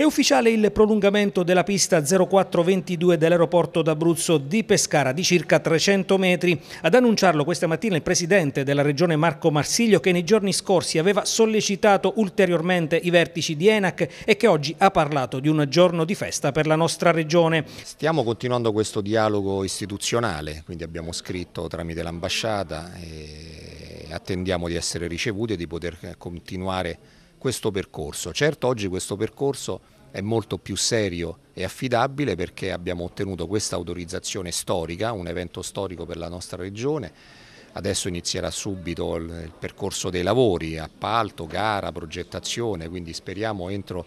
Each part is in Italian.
È ufficiale il prolungamento della pista 0422 dell'aeroporto d'Abruzzo di Pescara di circa 300 metri. Ad annunciarlo questa mattina il presidente della regione Marco Marsiglio che nei giorni scorsi aveva sollecitato ulteriormente i vertici di ENAC e che oggi ha parlato di un giorno di festa per la nostra regione. Stiamo continuando questo dialogo istituzionale, quindi abbiamo scritto tramite l'ambasciata e attendiamo di essere ricevuti e di poter continuare questo percorso. Certo oggi questo percorso è molto più serio e affidabile perché abbiamo ottenuto questa autorizzazione storica, un evento storico per la nostra regione. Adesso inizierà subito il percorso dei lavori, appalto, gara, progettazione, quindi speriamo entro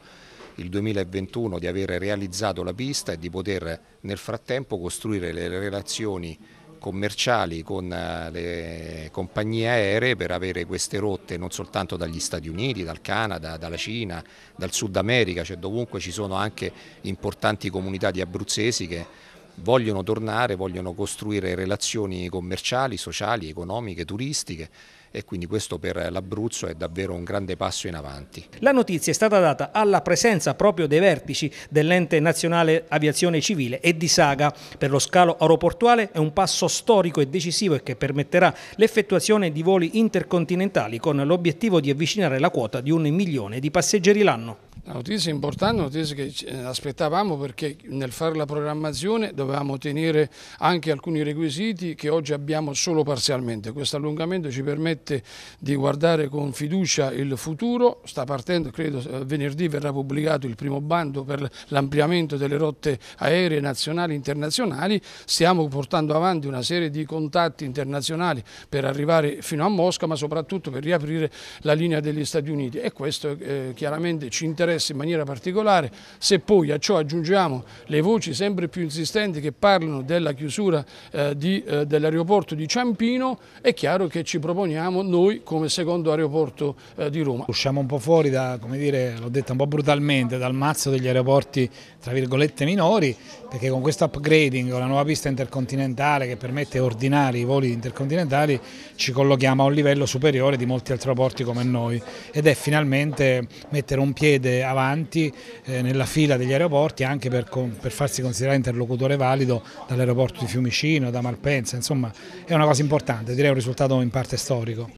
il 2021 di aver realizzato la pista e di poter nel frattempo costruire le relazioni commerciali con eh, le compagnie aeree per avere queste rotte non soltanto dagli Stati Uniti, dal Canada, dalla Cina, dal Sud America, cioè dovunque ci sono anche importanti comunità di abruzzesi che vogliono tornare, vogliono costruire relazioni commerciali, sociali, economiche, turistiche e quindi questo per l'Abruzzo è davvero un grande passo in avanti. La notizia è stata data alla presenza proprio dei vertici dell'ente nazionale aviazione civile e di Saga. Per lo scalo aeroportuale è un passo storico e decisivo e che permetterà l'effettuazione di voli intercontinentali con l'obiettivo di avvicinare la quota di un milione di passeggeri l'anno. La notizia importante, una notizia che eh, aspettavamo perché nel fare la programmazione dovevamo tenere anche alcuni requisiti che oggi abbiamo solo parzialmente. Questo allungamento ci permette di guardare con fiducia il futuro, sta partendo, credo eh, venerdì verrà pubblicato il primo bando per l'ampliamento delle rotte aeree nazionali e internazionali, stiamo portando avanti una serie di contatti internazionali per arrivare fino a Mosca ma soprattutto per riaprire la linea degli Stati Uniti e questo eh, chiaramente ci interessa espresse in maniera particolare, se poi a ciò aggiungiamo le voci sempre più insistenti che parlano della chiusura eh, eh, dell'aeroporto di Ciampino, è chiaro che ci proponiamo noi come secondo aeroporto eh, di Roma. Usciamo un po' fuori da, come dire, l'ho detto un po' brutalmente, dal mazzo degli aeroporti tra virgolette minori, perché con questo upgrading, con la nuova pista intercontinentale che permette di ordinare i voli intercontinentali, ci collochiamo a un livello superiore di molti altri aeroporti come noi ed è finalmente mettere un piede avanti eh, nella fila degli aeroporti anche per, per farsi considerare interlocutore valido dall'aeroporto di Fiumicino, da Malpensa, insomma è una cosa importante, direi un risultato in parte storico.